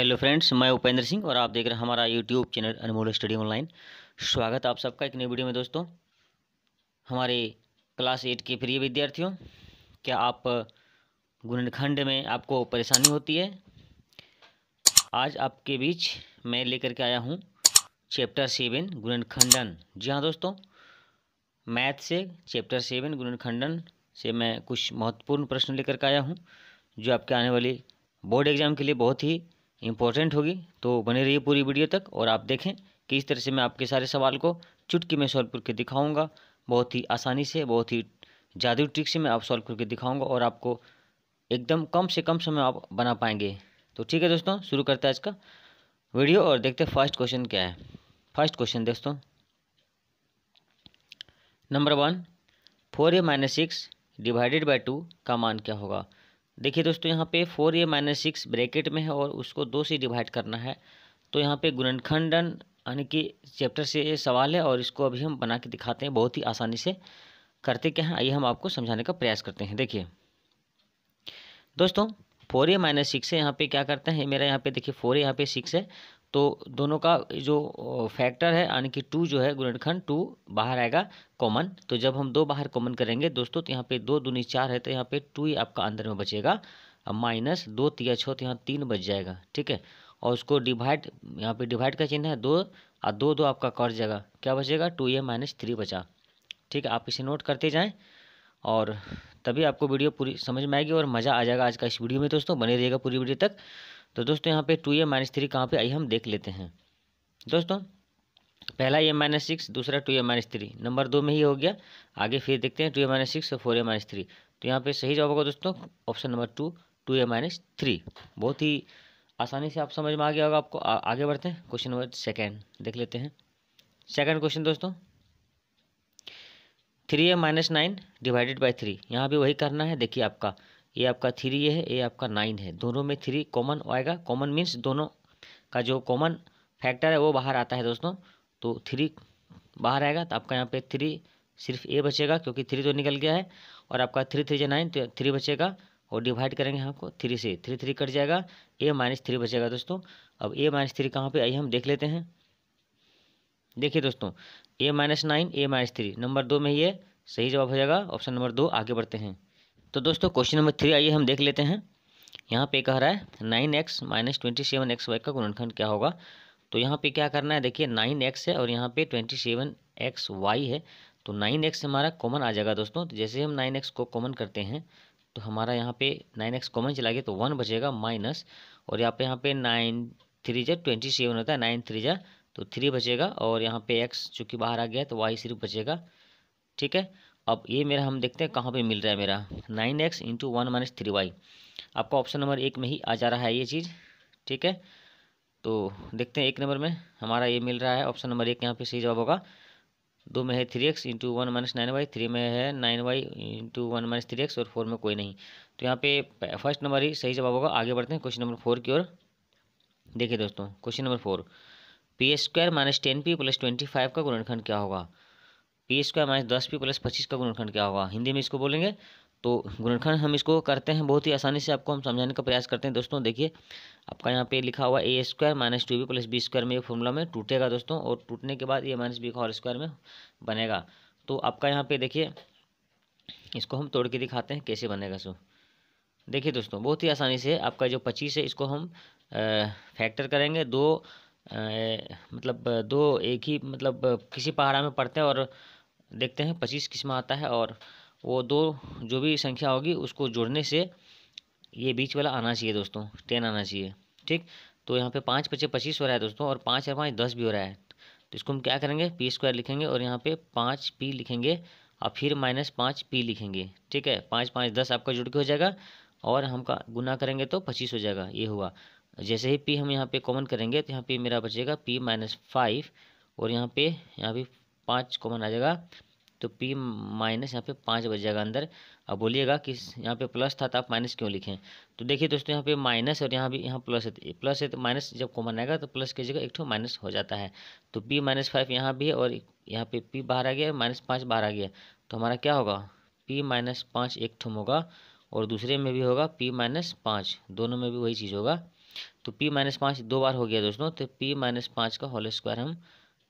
hello friends मैं उपेंद्र सिंह और आप देख रहे हैं हमारा YouTube channel Anmol study online स्वागत आप सबका एक नई वीडियो में दोस्तों हमारे क्लास एट के प्रिय विद्यार्थियों क्या आप गुणखंड में आपको परेशानी होती है आज आपके बीच मैं लेकर के आया हूँ चैप्टर सेवन गुणखंडन जी हाँ दोस्तों मैथ से चैप्टर सेवन गुणखंडन से मैं कुछ महत्वपूर्ण प्रश्न लेकर के आया हूँ जो आपके आने वाली बोर्ड एग्ज़ाम के लिए बहुत ही इम्पोर्टेंट होगी तो बने रहिए पूरी वीडियो तक और आप देखें कि इस तरह से मैं आपके सारे सवाल को चुटकी में सॉल्व करके दिखाऊंगा बहुत ही आसानी से बहुत ही जादू ट्रिक से मैं आप सॉल्व करके दिखाऊंगा और आपको एकदम कम से कम समय आप बना पाएंगे तो ठीक है दोस्तों शुरू करते हैं आज का वीडियो और देखते हैं फर्स्ट क्वेश्चन क्या है फर्स्ट क्वेश्चन दोस्तों number one four A minus six divided by two का मान क्या होगा देखिए दोस्तों यहाँ पे four A minus six bracket में है और उसको दो से डिवाइड करना है तो यहाँ पे गुणनखंडन यानी कि चैप्टर से ये सवाल है और इसको अभी हम बना के दिखाते हैं बहुत ही आसानी से करते क्या हैं आइए हम आपको समझाने का प्रयास करते हैं देखिए दोस्तों फोर ए माइनस सिक्स है यहाँ पे क्या करते हैं मेरा यहाँ पे देखिए फोर ए यहाँ पे सिक्स है तो दोनों का जो फैक्टर है यानी कि टू जो है गुणनखंड टू बाहर आएगा कॉमन तो जब हम दो बाहर कॉमन करेंगे दोस्तों तो यहाँ पे दो दूनी चार है तो यहाँ पे टू ही आपका अंदर में बचेगा अब माइनस दो तिया छः तो यहाँ तीन बच जाएगा ठीक है और उसको डिवाइड यहाँ पे डिवाइड का चिन्ह है दो और दो दो आपका कट जाएगा क्या बचेगा टू ए माइनस थ्री बचा ठीक है आप इसे नोट करते जाएँ और तभी आपको वीडियो पूरी समझ में आएगी और मज़ा आ जाएगा आज का इस वीडियो में दोस्तों बने रहिएगा पूरी वीडियो तक तो दोस्तों यहाँ पे टू ए माइनस थ्री कहाँ पर आई हम देख लेते हैं दोस्तों पहला ए माइनस सिक्स दूसरा two A minus three number दो में ही हो गया आगे फिर देखते हैं टू ए माइनस सिक्स और फोर ए माइनस थ्री तो यहाँ पे सही जवाब होगा दोस्तों option number two two A minus three बहुत ही आसानी से आप समझ में आ गया होगा आपको आ, आगे बढ़ते हैं क्वेश्चन नंबर सेकेंड देख लेते हैं सेकेंड क्वेश्चन दोस्तों three A minus nine divided by three यहाँ भी वही करना है देखिए आपका ये आपका थ्री है ये आपका नाइन है दोनों में थ्री कॉमन आएगा कॉमन मीन्स दोनों का जो कॉमन फैक्टर है वो बाहर आता है दोस्तों तो थ्री बाहर आएगा तो आपका यहाँ पे थ्री सिर्फ ए बचेगा क्योंकि थ्री तो निकल गया है और आपका थ्री थ्री जो नाइन तो थ्री बचेगा और डिवाइड करेंगे आपको थ्री से थ्री थ्री कट जाएगा ए माइनस थ्री बचेगा दोस्तों अब ए माइनस थ्री कहाँ पर आइए हम देख लेते हैं देखिए दोस्तों A minus nine A minus three number दो में ये सही जवाब हो जाएगा ऑप्शन नंबर दो आगे बढ़ते हैं तो दोस्तों क्वेश्चन नंबर थ्री आइए हम देख लेते हैं यहाँ पे कह रहा है nine X minus twenty seven x Y का गुणनखंड क्या होगा तो यहाँ पे क्या करना है देखिए नाइन एक्स है और यहाँ पे ट्वेंटी सेवन एक्स वाई है तो नाइन एक्स हमारा कॉमन आ जाएगा दोस्तों तो जैसे हम नाइन एक्स को कॉमन करते हैं तो हमारा यहाँ पे नाइन एक्स कॉमन चला गया तो वन बचेगा माइनस और यहाँ पे यहाँ पे नाइन थ्री जा ट्वेंटी सेवन होता है नाइन थ्री जा तो थ्री बचेगा और यहाँ पे एक्स चूँकि बाहर आ गया तो वाई सिर्फ बचेगा ठीक है अब ये मेरा हम देखते हैं कहाँ पे मिल रहा है मेरा nine X into one minus three Y आपका ऑप्शन नंबर एक में ही आ जा रहा है ये चीज़ ठीक है तो देखते हैं एक नंबर में हमारा ये मिल रहा है ऑप्शन नंबर एक यहाँ पे सही जवाब होगा दो में है three X into one minus nine Y थ्री में है nine Y into one minus three X और फोर में कोई नहीं तो यहाँ पे फर्स्ट नंबर ही सही जवाब होगा आगे बढ़ते हैं क्वेश्चन नंबर फोर की ओर देखिए दोस्तों question number four P square minus ten P plus twenty five का गुणनखंड क्या होगा पी स्क्वायर माइनस दस पी प्लस पच्चीस का गुणनखंड क्या होगा हिंदी में इसको बोलेंगे तो गुणनखंड हम इसको करते हैं बहुत ही आसानी से आपको हम समझाने का प्रयास करते हैं दोस्तों देखिए आपका यहाँ पे लिखा हुआ A square minus two B plus B square में ये फॉर्मूला में टूटेगा दोस्तों और टूटने के बाद ए माइनस बी का और स्क्वायर में बनेगा तो आपका यहाँ पे देखिए इसको हम तोड़ के दिखाते हैं कैसे बनेगा सो देखिए दोस्तों बहुत ही आसानी से आपका जो पच्चीस है इसको हम फैक्टर करेंगे दो आ, मतलब दो एक ही मतलब किसी पहाड़ा में पड़ते हैं और देखते हैं पच्चीस किस्म आता है और वो दो जो भी संख्या होगी उसको जोड़ने से ये बीच वाला आना चाहिए दोस्तों टेन आना चाहिए ठीक तो यहाँ पे पाँच पच्चीस पच्चीस हो रहा है दोस्तों और पाँच और पाँच दस भी हो रहा है तो इसको हम क्या करेंगे पी स्क्वायर लिखेंगे और यहाँ पे पाँच पी लिखेंगे और फिर माइनस पाँच पी लिखेंगे ठीक है पाँच पाँच दस आपका जुड़ के हो जाएगा और हम का गुना करेंगे तो पच्चीस हो जाएगा ये हुआ जैसे ही पी हम यहाँ पे कॉमन करेंगे तो यहाँ पे मेरा बचेगा पी माइनस फाइव और यहाँ पे यहाँ भी पाँच कॉमन आ जाएगा तो पी माइनस यहाँ पे पाँच बज जाएगा अंदर अब बोलिएगा कि यहाँ पे प्लस था तो आप माइनस क्यों लिखें तो देखिए दोस्तों यहाँ पे माइनस और यहाँ भी यहाँ प्लस है प्लस है तो माइनस जब कॉमन आएगा तो प्लस की जगह एक ठो माइनस हो जाता है तो पी माइनस फाइव यहाँ भी है और यहाँ पे पी बाहर आ गया और माइनस पाँच बाहर आ गया तो हमारा क्या होगा पी माइनस पाँच एक ठो होगा और दूसरे में भी होगा पी माइनस पाँच दोनों में भी वही चीज़ होगा तो पी माइनस पाँच दो बार हो गया दोस्तों तो पी माइनस पाँच का होल स्क्वायर हम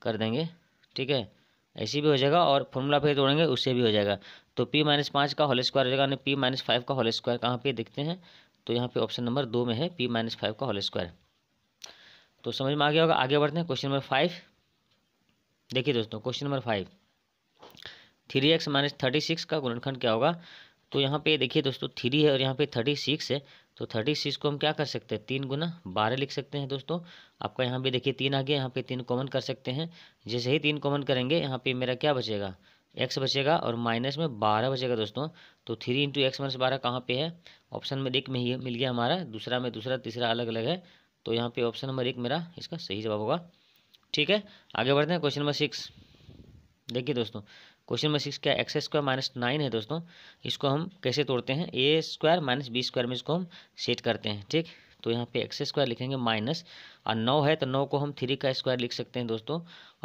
कर देंगे ठीक है ऐसी भी हो जाएगा और फॉर्मूला फिर तोड़ेंगे उससे भी हो जाएगा तो पी माइनस पाँच का होल स्क्वायर हो जाएगा यानी पी माइनस फाइव का होल स्क्वायर कहाँ पे देखते हैं तो यहाँ पे ऑप्शन नंबर दो में है पी माइनस फाइव का होल स्क्वायर तो समझ में आ गया होगा आगे बढ़ते हैं क्वेश्चन नंबर फाइव देखिए दोस्तों question number five three X minus thirty six का गुणनखंड क्या होगा तो यहाँ पे देखिए दोस्तों थ्री है और यहाँ पे थर्टी सिक्स है तो थर्टी सिक्स को हम क्या कर सकते हैं तीन गुना बारह लिख सकते हैं दोस्तों आपका यहाँ भी देखिए तीन आ गया यहाँ पे तीन कॉमन कर सकते हैं जैसे ही तीन कॉमन करेंगे यहाँ पे मेरा क्या बचेगा एक्स बचेगा और माइनस में बारह बचेगा दोस्तों तो थ्री इंटू एक्स माइनस बारह कहाँ पर है ऑप्शन नंबर एक में ही मिल गया हमारा दूसरा में दूसरा तीसरा अलग अलग है तो यहाँ पे ऑप्शन नंबर एक मेरा इसका सही जवाब होगा ठीक है आगे बढ़ते हैं क्वेश्चन नंबर सिक्स देखिए दोस्तों क्वेश्चन नंबर सिक्स क्या एक्स स्क्वायर माइनस नाइन है दोस्तों इसको हम कैसे तोड़ते हैं A square minus B square में इसको हम सेट करते हैं ठीक तो यहाँ पे एक्स स्क्वायर लिखेंगे माइनस और नौ है तो नौ को हम थ्री का स्क्वायर लिख सकते हैं दोस्तों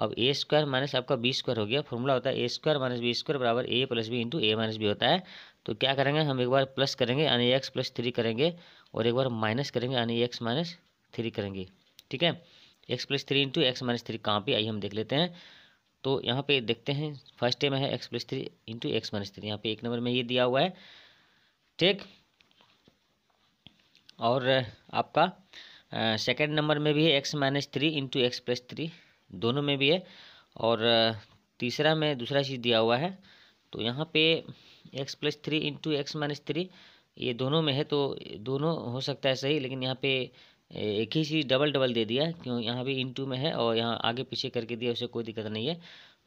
अब ए स्क्वायर माइनस आपका बी स्क्वायर हो गया फॉर्मूला होता है A square minus B square बराबर A plus B into A minus B होता है तो क्या करेंगे हम एक बार प्लस करेंगे यानी एक्स प्लस थ्री करेंगे और एक बार माइनस करेंगे यानी एक्स माइनस थ्री करेंगे ठीक है X plus three into X minus three कहाँ पर आई हम देख लेते हैं तो यहाँ पे देखते हैं फर्स्ट में है X plus three into X minus three यहाँ पे एक नंबर में ये दिया हुआ है ठीक और आपका सेकेंड नंबर में भी है X minus three into x plus three दोनों में भी है और तीसरा में दूसरा चीज़ दिया हुआ है तो यहाँ पे X plus three into X minus three ये दोनों में है तो दोनों हो सकता है सही लेकिन यहाँ पे एक ही चीज़ डबल डबल दे दिया क्यों यहाँ भी इन टू में है और यहाँ आगे पीछे करके दिया उसे कोई दिक्कत नहीं है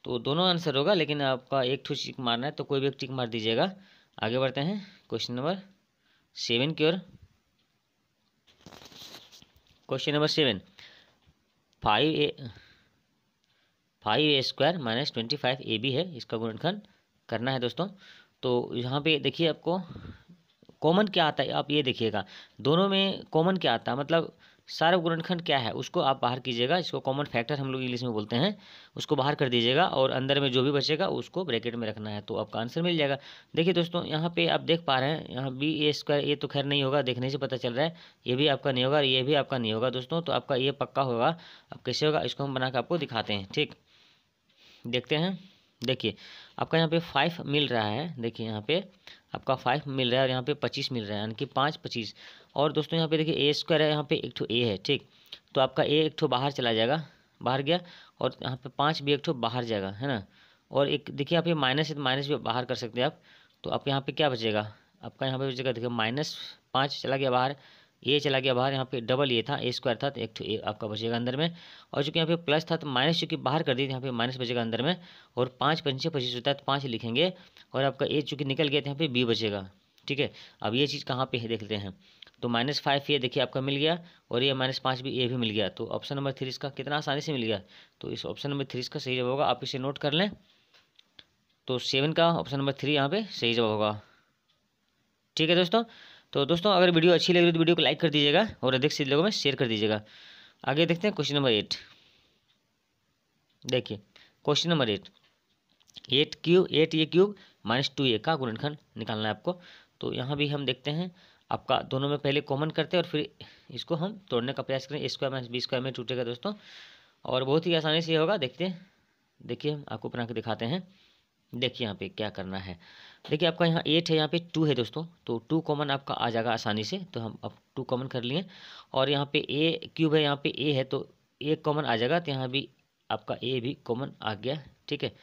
तो दोनों आंसर होगा लेकिन आपका एक ठू चिक मारना है तो कोई भी एक टिक मार दीजिएगा आगे बढ़ते हैं क्वेश्चन नंबर सेवन की ओर question number seven five A five A square minus twenty five A B है इसका गुणनखंड करना है दोस्तों तो यहाँ पे देखिए आपको कॉमन क्या आता है आप ये देखिएगा दोनों में कॉमन क्या आता है मतलब सार्व गुणनखंड क्या है उसको आप बाहर कीजिएगा इसको कॉमन फैक्टर हम लोग इंग्लिश में बोलते हैं उसको बाहर कर दीजिएगा और अंदर में जो भी बचेगा उसको ब्रैकेट में रखना है तो आपका आंसर मिल जाएगा देखिए दोस्तों यहाँ पे आप देख पा रहे हैं यहाँ बी ए स्क्वायर ये तो खैर नहीं होगा देखने से पता चल रहा है ये भी आपका नहीं होगा ये भी आपका नहीं होगा दोस्तों तो आपका ये पक्का होगा अब कैसे होगा इसको हम बना के आपको दिखाते हैं ठीक देखते हैं देखिए आपका यहाँ पे फाइव मिल रहा है देखिए यहाँ पे आपका फाइव मिल रहा है और यहाँ पे पच्चीस मिल रहा है यानी कि पाँच पच्चीस और दोस्तों यहाँ पे देखिए ए स्क्वायर है यहाँ पे एक ठो ए है ठीक तो आपका ए एक ठो बाहर चला जाएगा बाहर गया और यहाँ पे पाँच भी एक ठो बाहर जाएगा है ना और एक देखिए आप ये माइनस है तो माइनस भी बाहर कर सकते हैं आप तो आप यहाँ पर क्या बचेगा आपका यहाँ पर बचेगा देखिए माइनस पाँच चला गया बाहर ये चला गया बाहर यहाँ पे डबल ये था ए स्क्वायर था तो एक तो ए आपका बचेगा अंदर में और चूँकि यहाँ पे प्लस था तो माइनस चूँकि बाहर कर दी थी यहाँ पे माइनस बचेगा अंदर में और पाँच पंचे पच्चीस होता है तो पाँच लिखेंगे और आपका ए चूँकि निकल गया था यहाँ पे बी बचेगा ठीक है अब ये चीज़ कहाँ पे है देखते हैं तो माइनस फाइव ये देखिए आपका मिल गया और ये माइनस पाँच भी ए भी मिल गया तो ऑप्शन नंबर थ्री इसका कितना आसानी से मिल गया तो इस ऑप्शन नंबर थ्री इसका सही जवाब होगा आप इसे नोट कर लें तो सेवन का ऑप्शन नंबर थ्री यहाँ पर सही जवाब होगा ठीक है दोस्तों तो दोस्तों अगर वीडियो अच्छी लगी तो वीडियो को लाइक कर दीजिएगा और अधिक से लोगों में शेयर कर दीजिएगा आगे देखते हैं क्वेश्चन नंबर एट देखिए question number eight eight cube eight A cube minus two A का गुणनखंड निकालना है आपको तो यहाँ भी हम देखते हैं आपका दोनों में पहले कॉमन करते हैं और फिर इसको हम तोड़ने का प्रयास करें स्क्वायर माइनस बी स्क्वायर में टूटेगा दोस्तों और बहुत ही आसानी से ये होगा देखते हैं देखिए हम आपको बना के दिखाते हैं देखिए यहाँ पे क्या करना है देखिए आपका यहाँ एट है यहाँ पे टू है दोस्तों तो टू कॉमन आपका आ जाएगा आसानी से तो हम अब टू कॉमन कर लिए और यहाँ पे ए क्यूब है यहाँ पे ए है तो ए कॉमन आ जाएगा तो यहाँ भी आपका ए भी कॉमन आ गया ठीक है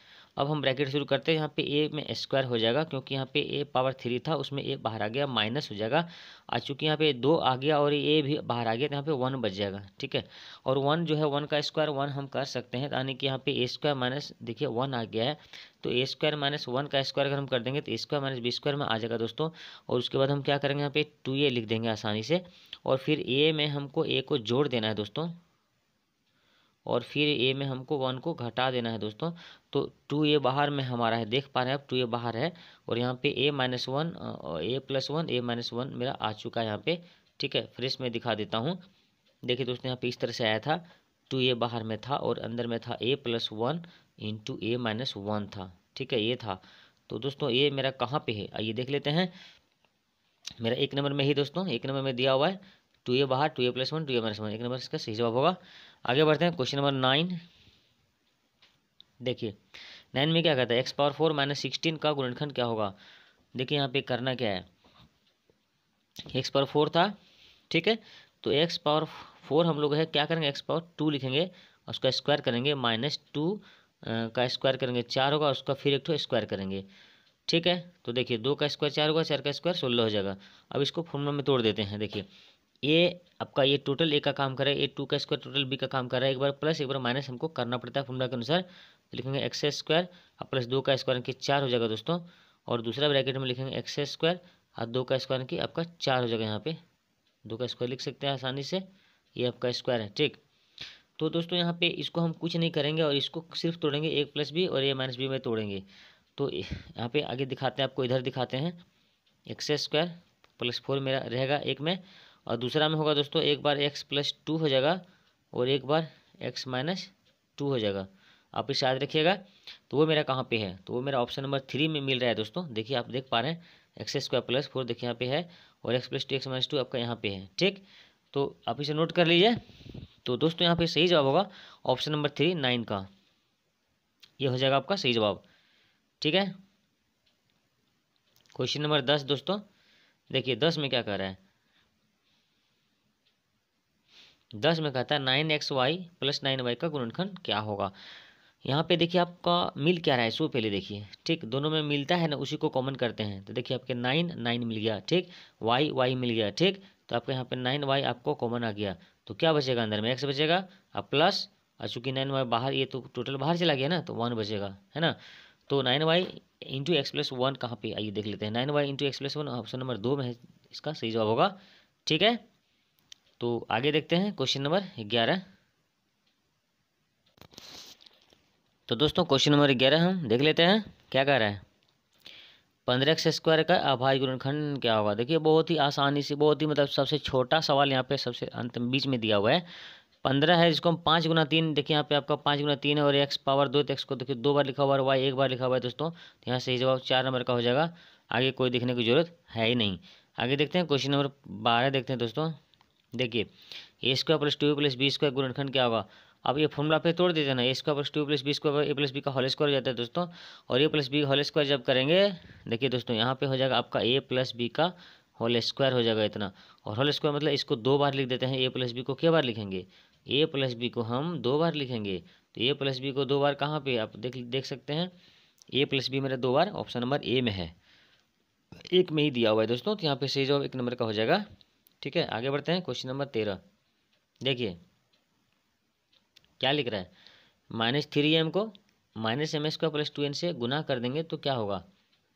अब हम ब्रैकेट शुरू करते हैं यहाँ पे ए में स्क्वायर हो जाएगा क्योंकि यहाँ पे ए पावर थ्री था उसमें ए बाहर आ गया माइनस हो जाएगा आ चूँकि यहाँ पे दो आ गया और ए भी बाहर आ गया तो यहाँ पे वन बच जाएगा ठीक है और वन जो है वन का स्क्वायर वन हम कर सकते हैं यानी कि यहाँ पे ए स्क्वायर माइनस देखिए वन आ गया है तो ए स्क्वायर माइनस वन का स्क्वायर अगर हम कर देंगे तो A square minus B square में आ जाएगा दोस्तों और उसके बाद हम क्या करेंगे यहाँ पे टू ए लिख देंगे आसानी से और फिर ए में हमको ए को जोड़ देना है दोस्तों और फिर ए में हमको वन को घटा देना है दोस्तों तो टू ए बाहर में हमारा है देख पा रहे हैं आप टू ए बाहर है और यहाँ पे A minus one A plus one A minus one मेरा आ चुका है यहाँ पे ठीक है फ्रेश में दिखा देता हूँ देखिए दोस्तों यहाँ पे इस तरह से आया था टू ए बाहर में था और अंदर में था A plus one into A minus one था ठीक है ये था तो दोस्तों ये मेरा कहाँ पे है आइए देख लेते हैं मेरा एक नंबर में ही दोस्तों एक नंबर में दिया हुआ है टू ए बाहर two A plus one two A minus one एक नंबर इसका सही जवाब होगा आगे बढ़ते हैं क्वेश्चन नंबर नाइन देखिए नाइन में क्या कहता है X power four minus sixteen का गुणनखंड क्या होगा देखिए यहाँ पे करना क्या है एक्स पावर फोर था ठीक है तो एक्स पावर फोर हम लोग है क्या करेंगे एक्स पावर टू लिखेंगे उसका स्क्वायर करेंगे माइनस टू का स्क्वायर करेंगे चार होगा उसका फिर एक ठो स्क्वायर करेंगे ठीक है तो देखिए दो का स्क्वायर चार होगा चार का स्क्वायर सोलह हो जाएगा अब इसको फॉर्मूला में तोड़ देते हैं देखिए ए आपका ये टोटल ए का काम कर रहा है ए टू का स्क्वायर टोटल बी का काम कर रहा है एक बार प्लस एक बार माइनस हमको करना पड़ता है फॉर्मूला के अनुसार तो लिखेंगे एक्स स्क्वायर और प्लस दो का स्क्वायर की चार हो जाएगा दोस्तों और दूसरा ब्रैकेट में लिखेंगे एक्स स्क्वायर और दो का स्क्वायर की आपका चार हो जाएगा यहाँ पे दो का स्क्वायर लिख सकते हैं आसानी से ये आपका स्क्वायर है ठीक तो दोस्तों यहाँ पे इसको हम कुछ नहीं करेंगे और इसको सिर्फ तोड़ेंगे एक प्लस बी और ए माइनस बी में तोड़ेंगे तो यहाँ पे आगे दिखाते हैं आपको इधर दिखाते हैं एक्स स्क्वायर प्लस फोर मेरा रहेगा एक में और दूसरा में होगा दोस्तों एक बार एक्स प्लस टू हो जाएगा और एक बार एक्स माइनस टू हो जाएगा आप इसे याद रखिएगा तो वो मेरा कहाँ पे है तो वो मेरा ऑप्शन नंबर थ्री में मिल रहा है दोस्तों देखिए आप देख पा रहे हैं एक्स स्क्वायर प्लस फोर देखिए यहाँ पे है और X plus two x minus two आपका यहाँ पे है ठीक तो आप इसे नोट कर लीजिए तो दोस्तों यहाँ पे सही जवाब होगा ऑप्शन नंबर थ्री नाइन का ये हो जाएगा आपका सही जवाब ठीक है क्वेश्चन नंबर दस दोस्तों देखिए दस में क्या कह रहा है दस में कहता है nine X Y plus nine Y का गुणनखंड क्या होगा यहाँ पे देखिए आपका मिल क्या रहा है सो पहले देखिए ठीक दोनों में मिलता है ना उसी को कॉमन करते हैं तो देखिए आपके नाइन नाइन मिल गया ठीक वाई वाई मिल गया ठीक तो आपके यहाँ पे नाइन वाई आपको कॉमन आ गया तो क्या बचेगा अंदर में एक्स बचेगा अब प्लस और चूँकि नाइन वाई बाहर ये तो टोटल बाहर चला गया ना तो वन बचेगा है ना तो nine Y into x plus one कहाँ पर आइए देख लेते हैं nine Y into x plus one option number दो में है इसका सही जवाब होगा ठीक है तो आगे देखते हैं क्वेश्चन नंबर ग्यारह तो दोस्तों क्वेश्चन नंबर ग्यारह हम देख लेते हैं क्या कह रहा है पंद्रह एक्स स्क्वायर का आभाई गुणनखंड क्या होगा देखिए बहुत ही आसानी से बहुत ही मतलब सबसे छोटा सवाल यहाँ पे सबसे अंत बीच में दिया हुआ है पंद्रह है जिसको हम पाँच गुना तीन देखिए यहाँ पे आपका पाँच गुना तीन है और एक्स पावर दो एक्स तो को देखिए दो बार लिखा हुआ है वाई एक बार लिखा हुआ है दोस्तों तो यहाँ सही जवाब चार नंबर का हो जाएगा आगे कोई देखने की जरूरत है ही नहीं आगे देखते हैं क्वेश्चन नंबर बारह देखते हैं दोस्तों देखिए a square plus two plus B square गुणनखंड क्या होगा अब ये फॉर्मूला पे तोड़ देते ना a square plus two plus B square a plus b का होल स्क्वायर हो जाता है दोस्तों और a plus b whole square जब करेंगे देखिए दोस्तों यहाँ पे हो जाएगा आपका ए प्लस बी का होल स्क्वायर हो जाएगा इतना और होल स्क्वायर मतलब इसको दो बार लिख देते हैं ए प्लस बी को क्या बार लिखेंगे ए प्लस बी को हम दो बार लिखेंगे तो ए प्लस बी को दो बार कहाँ पर आप देख देख सकते हैं ए प्लस बी मेरा दो बार ऑप्शन नंबर ए में है एक में ही दिया हुआ है दोस्तों तो यहाँ पे सही जवाब एक नंबर का हो जाएगा ठीक है आगे बढ़ते हैं क्वेश्चन नंबर तेरह देखिए क्या लिख रहा है माइनस थ्री एम को माइनस एम एस को प्लस टू एन से गुना कर देंगे तो क्या होगा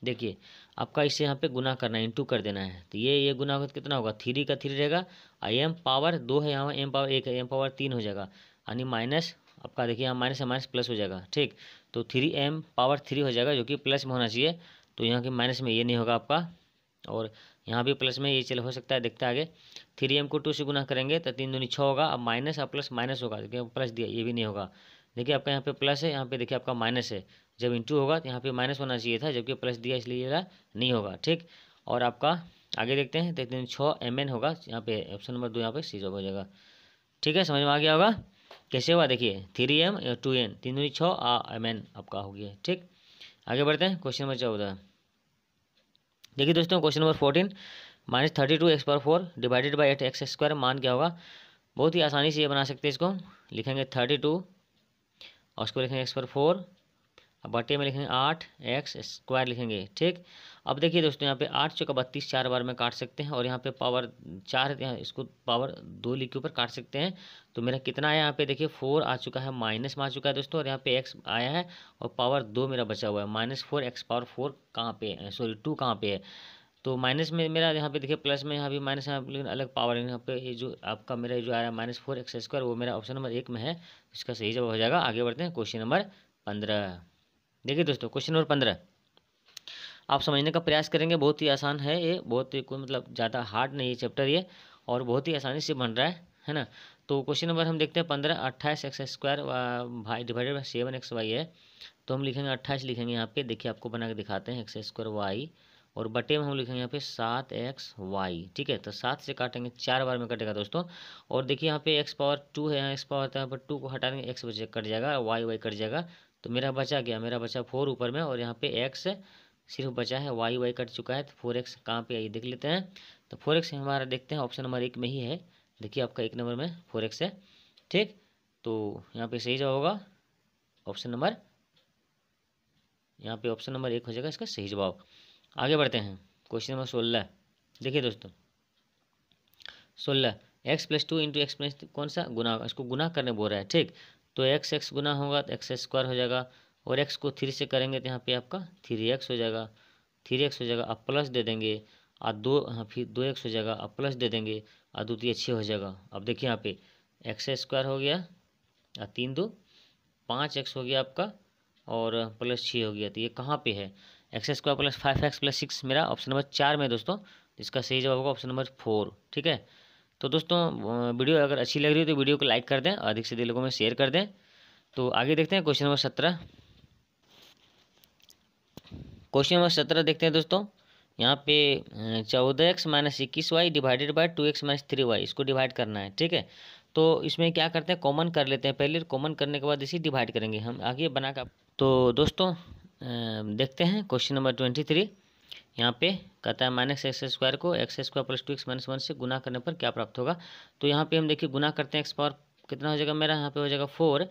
देखिए आपका इसे यहाँ पे गुना करना है इंटू कर देना है तो ये ये गुना होगा कितना होगा थ्री का थ्री रहेगा आई एम पावर दो है यहाँ एम पावर एक है एम पावर तीन हो जाएगा यानी माइनस आपका देखिए यहाँ माइनस माइनस प्लस हो जाएगा ठीक तो थ्री एम पावर थ्री हो जाएगा जो कि प्लस में होना चाहिए तो यहाँ के माइनस में ये नहीं होगा आपका और यहाँ भी प्लस में ये चल हो सकता है देखते आगे थ्री एम को टू से गुना करेंगे तो तीन दूनी छः होगा अब माइनस और प्लस माइनस होगा देखिए प्लस दिया ये भी नहीं होगा देखिए आपका यहाँ पे प्लस है यहाँ पे देखिए आपका माइनस है जब इंटू होगा तो यहाँ पे माइनस होना चाहिए था जबकि प्लस दिया इसलिए नहीं होगा ठीक और आपका आगे देखते हैं तो तीन छः एम एन होगा यहाँ पे ऑप्शन नंबर दो यहाँ पे सी जॉब हो जाएगा ठीक है समझ में आ गया होगा कैसे हुआ देखिए थ्री एम या टू एन तीन दूनी छः एम एन आपका हो गया ठीक आगे बढ़ते हैं क्वेश्चन नंबर चौदह देखिए दोस्तों question number fourteen minus thirty two x पर four divided by eight x square मान क्या होगा बहुत ही आसानी से ये बना सकते हैं इसको लिखेंगे थर्टी टू और उसको लिखेंगे एक्स पर फोर और बटे में लिखेंगे आठ एक्स स्क्वायर लिखेंगे ठीक अब देखिए दोस्तों यहाँ पे आठ चौका बत्तीस चार बार में काट सकते हैं और यहाँ पे पावर चार यहाँ इसको पावर दो लिख के ऊपर काट सकते हैं तो मेरा कितना आया यहाँ पे देखिए फोर आ चुका है माइनस में आ चुका है दोस्तों और यहाँ पे एक्स आया है और पावर दो मेरा बचा हुआ है minus four x power four कहाँ पे है सॉरी टू कहाँ पे है तो माइनस में मेरा यहाँ पे देखिए प्लस में यहाँ भी माइनस है लेकिन अलग पावर है यहाँ पे ये जो आपका मेरा जो आया है माइनस फोर एक्स स्क्वायर वो मेरा ऑप्शन नंबर एक में है इसका सही जवाब हो जाएगा आगे बढ़ते हैं क्वेश्चन नंबर पंद्रह देखिए दोस्तों क्वेश्चन नंबर पंद्रह आप समझने का प्रयास करेंगे बहुत ही आसान है ये बहुत ही कोई मतलब ज़्यादा हार्ड नहीं है चैप्टर ये और बहुत ही आसानी से बन रहा है है ना तो क्वेश्चन नंबर हम देखते हैं पंद्रह अट्ठाईस एक्स स्क्वायर भाई divided by seven x Y है तो हम लिखेंगे अट्ठाईस लिखेंगे यहाँ पे देखिए आपको बना के दिखाते हैं एक्स स्क्वायर वाई और बटे में हम लिखेंगे यहाँ पे सात एक्स वाई ठीक है तो सात से काटेंगे चार बार में कटेगा दोस्तों और देखिए यहाँ पे एक्स पावर टू है यहाँ एक्स पावर यहाँ पर टू को हटा देंगे एक्स बचे कट जाएगा वाई वाई कट जाएगा तो मेरा बचा गया मेरा बचा फोर ऊपर में और यहाँ पे एक्स सिर्फ बचा है वाई वाई कट चुका है तो फोर एक्स कहाँ पर आइए देख लेते हैं तो फोर एक्स हमारा देखते हैं ऑप्शन नंबर एक में ही है देखिए आपका एक नंबर में फोर एक्स है ठीक तो यहाँ पे सही जवाब होगा ऑप्शन नंबर यहाँ पे ऑप्शन नंबर एक हो जाएगा इसका सही जवाब आगे बढ़ते हैं क्वेश्चन नंबर सोलह देखिए दोस्तों सोलह x plus two into x plus कौन सा गुना इसको गुना करने बोल रहा है ठीक तो एक्स एक्स गुना होगा तो एक्स स्क्वायर हो जाएगा और एक्स को थ्री से करेंगे तो यहाँ पे आपका थ्री एक्स हो जाएगा थ्री एक्स हो जाएगा आप प्लस दे देंगे और दो हाँ फिर दो एक्स हो जाएगा आप प्लस दे देंगे और दो तीन तो छः हो जाएगा अब देखिए यहाँ पे एक्स स्क्वायर हो गया और तीन दो पाँच एक्स हो गया आपका और प्लस छः हो गया तो ये कहाँ पे है x square plus five x plus six मेरा ऑप्शन नंबर चार में दोस्तों तो इसका सही जवाब होगा ऑप्शन नंबर फोर ठीक है तो दोस्तों वीडियो अगर अच्छी लग रही हो तो वीडियो को लाइक कर दें अधिक से अधिक लोगों में शेयर कर दें तो आगे देखते हैं क्वेश्चन नंबर सत्रह क्वेश्चन नंबर सत्रह देखते हैं दोस्तों यहाँ पे चौदह एक्स माइनस इक्कीस y divided by two x minus three y इसको डिवाइड करना है ठीक है तो इसमें क्या करते हैं कॉमन कर लेते हैं पहले कॉमन करने के बाद इसी डिवाइड करेंगे हम आगे बना कर तो दोस्तों देखते हैं क्वेश्चन नंबर ट्वेंटी थ्री यहाँ पे कहता है माइनस एक्स स्क्वायर को x square plus two x minus one से गुना करने पर क्या प्राप्त होगा तो यहाँ पे हम देखिए गुना करते हैं एक्स पावर कितना हो जाएगा मेरा यहाँ पे हो जाएगा फोर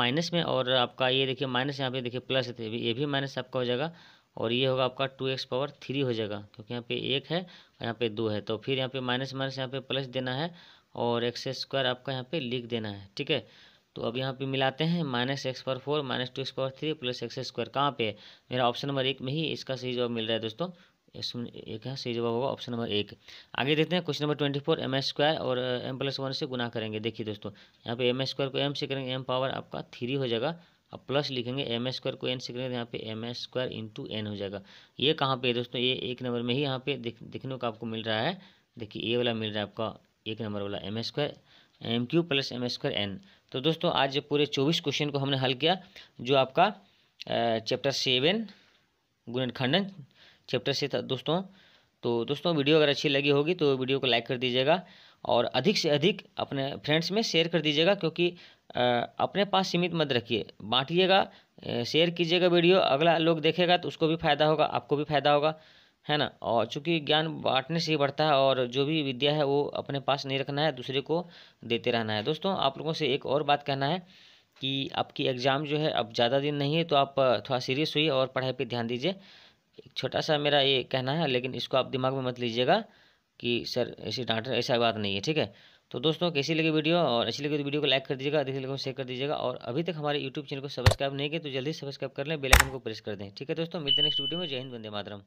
माइनस में और आपका ये देखिए माइनस यहाँ पे देखिए प्लस तो ये भी माइनस आपका हो जाएगा और ये होगा आपका टू एक्स पावर थ्री हो जाएगा क्योंकि यहाँ पे एक है और यहाँ पे दो है तो फिर यहाँ पे माइनस माइनस यहाँ पे प्लस देना है और एक्स स्क्वायर आपका यहाँ पे लिख देना है ठीक है तो अब यहाँ पे मिलाते हैं minus x power four minus two x power three plus x square कहाँ पे है मेरा ऑप्शन नंबर एक में ही इसका सही जवाब मिल रहा है दोस्तों एक है सही जवाब होगा ऑप्शन नंबर एक आगे देखते हैं question number twenty four m s square और एम प्लस वन से गुना करेंगे देखिए दोस्तों यहाँ पे एम एस स्क्वायर को एम से करेंगे एम पावर आपका थ्री हो जाएगा अब प्लस लिखेंगे एम एस स्क्वायर को एन से करेंगे तो यहाँ पे m s square into n हो जाएगा ये कहाँ पे है दोस्तों ये एक नंबर में ही यहाँ पे दिख, दिखने को आपको मिल रहा है देखिए ये वाला मिल रहा है आपका एक नंबर वाला m s square m q plus m square n तो दोस्तों आज पूरे चौबीस क्वेश्चन को हमने हल किया जो आपका चैप्टर सेवन गुणन खंडन चैप्टर से था दोस्तों तो दोस्तों वीडियो अगर अच्छी लगी होगी तो वीडियो को लाइक कर दीजिएगा और अधिक से अधिक अपने फ्रेंड्स में शेयर कर दीजिएगा क्योंकि अपने पास सीमित मत रखिए बांटिएगा शेयर कीजिएगा वीडियो अगला लोग देखेगा तो उसको भी फायदा होगा आपको भी फायदा होगा है ना और चूंकि ज्ञान बांटने से ही बढ़ता है और जो भी विद्या है वो अपने पास नहीं रखना है दूसरे को देते रहना है दोस्तों आप लोगों से एक और बात कहना है कि आपकी एग्ज़ाम जो है अब ज़्यादा दिन नहीं है तो आप थोड़ा सीरियस हुई और पढ़ाई पे ध्यान दीजिए एक छोटा सा मेरा ये कहना है लेकिन इसको आप दिमाग में मत लीजिएगा कि सर ऐसी डांट ऐसा बात नहीं है ठीक है तो दोस्तों कैसी लगी वीडियो और अच्छी लगी तो वीडियो को लाइक कर दीजिएगा अधिक लगे शेयर कर दीजिएगा और अभी तक हमारे यूट्यूब चैनल को सब्सक्राइब नहीं किया तो जल्दी सब्सक्राइब कर लें बेलाइकन को प्रेस कर दें ठीक है दोस्तों मिलते हैं नेक्स्ट वीडियो में जय हिंद वंदे मातरम